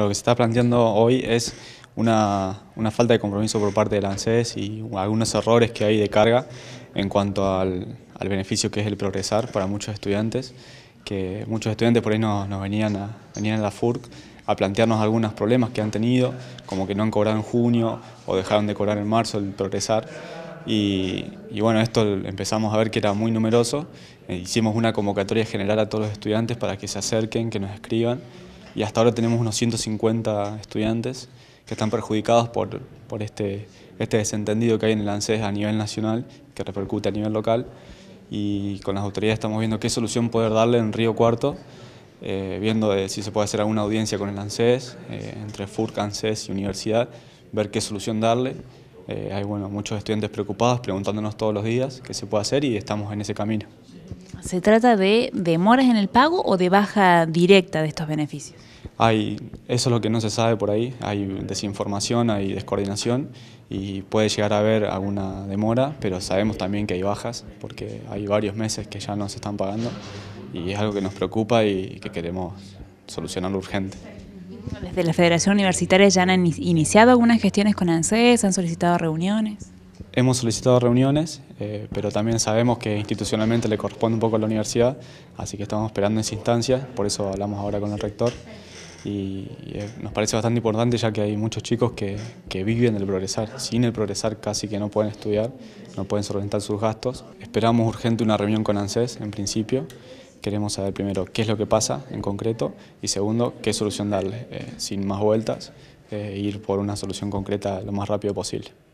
lo que se está planteando hoy es una, falta de compromiso por parte del ANSES y algunos errores que hay de carga en cuanto al, beneficio que es el progresar para muchos estudiantes, que muchos estudiantes por ahí nos, venían, a, venían a la FURC a plantearnos algunos problemas que han tenido, como que no han cobrado en junio o dejaron de cobrar en marzo el progresar. y, bueno, esto empezamos a ver que era muy numeroso. Eh, hicimos una convocatoria general a todos los estudiantes para que se acerquen, que nos escriban y hasta ahora tenemos unos 150 estudiantes que están perjudicados por, este, este, desentendido que hay en el ANSES a nivel nacional, que repercute a nivel local, y con las autoridades estamos viendo qué solución poder darle en Río Cuarto, eh, viendo eh, si se puede hacer alguna audiencia con el ANSES, eh, entre FURC, ANSES y universidad, ver qué solución darle. hay muchos estudiantes preocupados, preguntándonos todos los días qué se puede hacer y estamos en ese camino. ¿Se trata de demoras en el pago o de baja directa de estos beneficios? Hay, eso es lo que no se sabe por ahí, hay desinformación, hay descoordinación y puede llegar a haber alguna demora, pero sabemos también que hay bajas porque hay varios meses que ya no se están pagando y es algo que nos preocupa y que queremos solucionar urgente. Desde la Federación Universitaria ya han iniciado algunas gestiones con ANSES, han solicitado reuniones hemos solicitado reuniones, eh, pero también sabemos que institucionalmente le corresponde un poco a la universidad, así que estamos esperando esa instancia, por eso hablamos ahora con el rector. Y, eh, nos parece bastante importante ya que hay muchos chicos que, que viven el progresar, sin el progresar casi que no pueden estudiar, no pueden solventar sus gastos. Esperamos urgente una reunión con ANSES en principio, queremos saber primero qué es lo que pasa en concreto y segundo, qué solución darle, eh, sin más vueltas, e ir por una solución concreta lo más rápido posible.